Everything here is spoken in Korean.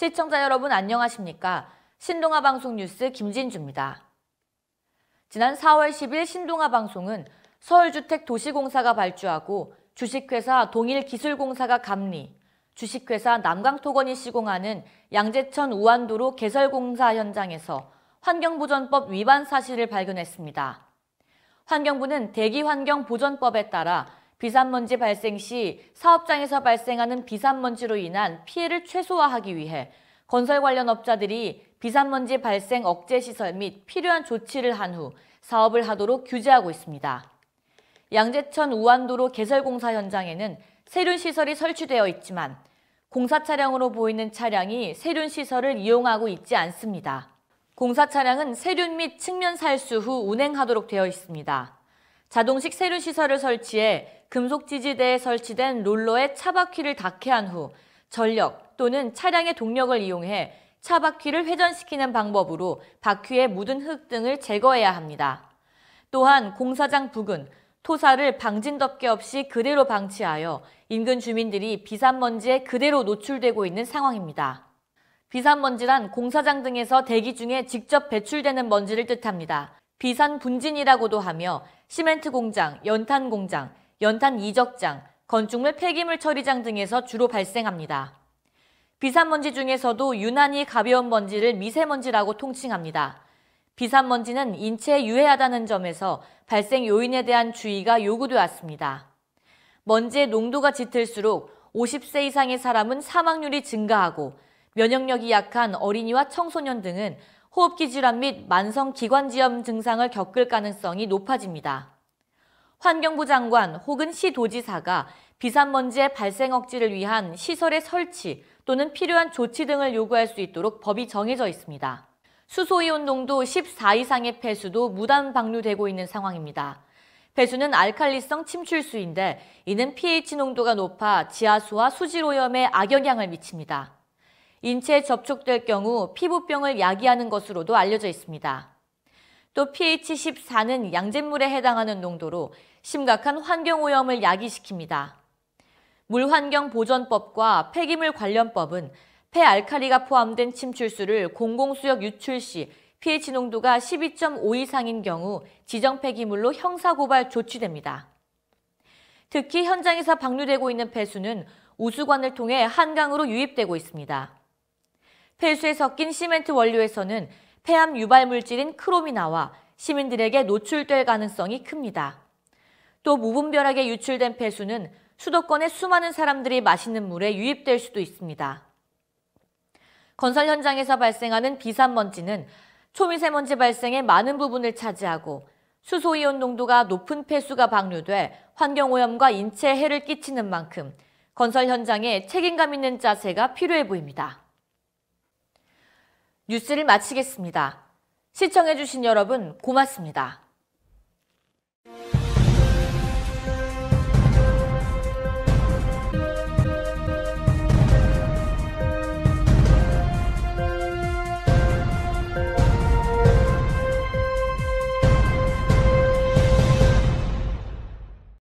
시청자 여러분 안녕하십니까? 신동아 방송 뉴스 김진주입니다. 지난 4월 10일 신동아 방송은 서울주택도시공사가 발주하고 주식회사 동일기술공사가 감리, 주식회사 남강토건이 시공하는 양재천 우한도로 개설공사 현장에서 환경보전법 위반 사실을 발견했습니다. 환경부는 대기환경보전법에 따라 비산먼지 발생 시 사업장에서 발생하는 비산먼지로 인한 피해를 최소화하기 위해 건설 관련 업자들이 비산먼지 발생 억제 시설 및 필요한 조치를 한 후 사업을 하도록 규제하고 있습니다. 양재천 우안도로 개설 공사 현장에는 세륜 시설이 설치되어 있지만 공사 차량으로 보이는 차량이 세륜 시설을 이용하고 있지 않습니다. 공사 차량은 세륜 및 측면 살수 후 운행하도록 되어 있습니다. 자동식 세류 시설을 설치해 금속 지지대에 설치된 롤러에 차바퀴를 닿게 한 후 전력 또는 차량의 동력을 이용해 차바퀴를 회전시키는 방법으로 바퀴에 묻은 흙 등을 제거해야 합니다. 또한 공사장 부근, 토사를 방진 덮개 없이 그대로 방치하여 인근 주민들이 비산먼지에 그대로 노출되고 있는 상황입니다. 비산먼지란 공사장 등에서 대기 중에 직접 배출되는 먼지를 뜻합니다. 비산 분진이라고도 하며 시멘트 공장, 연탄 공장, 연탄 이적장, 건축물 폐기물 처리장 등에서 주로 발생합니다. 비산먼지 중에서도 유난히 가벼운 먼지를 미세먼지라고 통칭합니다. 비산먼지는 인체에 유해하다는 점에서 발생 요인에 대한 주의가 요구되었습니다 먼지의 농도가 짙을수록 50세 이상의 사람은 사망률이 증가하고 면역력이 약한 어린이와 청소년 등은 호흡기 질환 및 만성 기관지염 증상을 겪을 가능성이 높아집니다. 환경부 장관 혹은 시도지사가 비산먼지의 발생 억지를 위한 시설의 설치 또는 필요한 조치 등을 요구할 수 있도록 법이 정해져 있습니다. 수소이온 농도 14 이상의 폐수도 무단 방류되고 있는 상황입니다. 폐수는 알칼리성 침출수인데 이는 pH 농도가 높아 지하수와 수질 오염에 악영향을 미칩니다. 인체에 접촉될 경우 피부병을 야기하는 것으로도 알려져 있습니다. 또 pH14는 양잿물에 해당하는 농도로 심각한 환경오염을 야기시킵니다. 물환경보전법과 폐기물 관련법은 폐알칼리가 포함된 침출수를 공공수역 유출 시 pH 농도가 12.5 이상인 경우 지정 폐기물로 형사고발 조치됩니다. 특히 현장에서 방류되고 있는 폐수는 우수관을 통해 한강으로 유입되고 있습니다. 폐수에 섞인 시멘트 원료에서는 폐암 유발 물질인 크롬이 나와 시민들에게 노출될 가능성이 큽니다. 또 무분별하게 유출된 폐수는 수도권의 수많은 사람들이 마시는 물에 유입될 수도 있습니다. 건설 현장에서 발생하는 비산먼지는 초미세먼지 발생의 많은 부분을 차지하고 수소이온 농도가 높은 폐수가 방류돼 환경오염과 인체에 해를 끼치는 만큼 건설 현장에 책임감 있는 자세가 필요해 보입니다. 뉴스를 마치겠습니다. 시청해주신 여러분 고맙습니다.